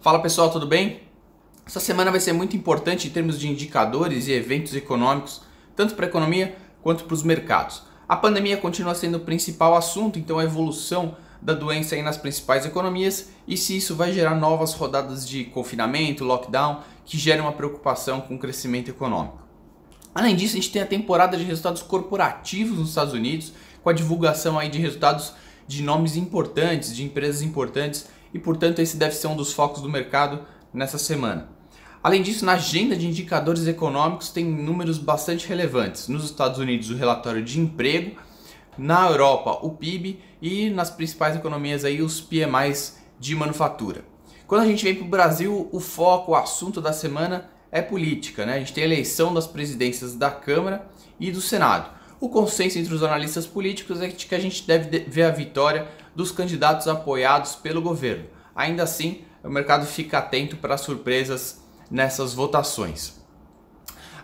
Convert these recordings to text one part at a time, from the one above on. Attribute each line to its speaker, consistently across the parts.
Speaker 1: Fala pessoal, tudo bem? Essa semana vai ser muito importante em termos de indicadores e eventos econômicos, tanto para a economia quanto para os mercados. A pandemia continua sendo o principal assunto, então a evolução da doença aí nas principais economias e se isso vai gerar novas rodadas de confinamento, lockdown, que gera uma preocupação com o crescimento econômico. Além disso, a gente tem a temporada de resultados corporativos nos Estados Unidos, com a divulgação aí de resultados de nomes importantes, de empresas importantes, e portanto esse deve ser um dos focos do mercado nessa semana. Além disso, na agenda de indicadores econômicos tem números bastante relevantes. Nos Estados Unidos, o relatório de emprego, na Europa, o PIB e nas principais economias aí os PMIs de manufatura. Quando a gente vem para o Brasil, o foco, o assunto da semana é política, né? A gente tem a eleição das presidências da Câmara e do Senado. O consenso entre os analistas políticos é que a gente deve ver a vitória dos candidatos apoiados pelo governo. Ainda assim, o mercado fica atento para surpresas nessas votações.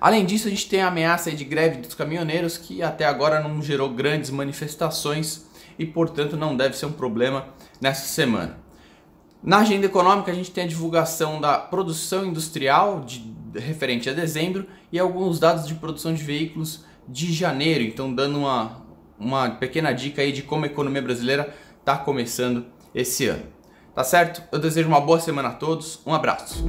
Speaker 1: Além disso, a gente tem a ameaça de greve dos caminhoneiros, que até agora não gerou grandes manifestações e, portanto, não deve ser um problema nessa semana. Na agenda econômica, a gente tem a divulgação da produção industrial de, referente a dezembro e alguns dados de produção de veículos de janeiro. Então, dando uma, uma pequena dica aí de como a economia brasileira está começando esse ano. Tá certo? Eu desejo uma boa semana a todos, um abraço!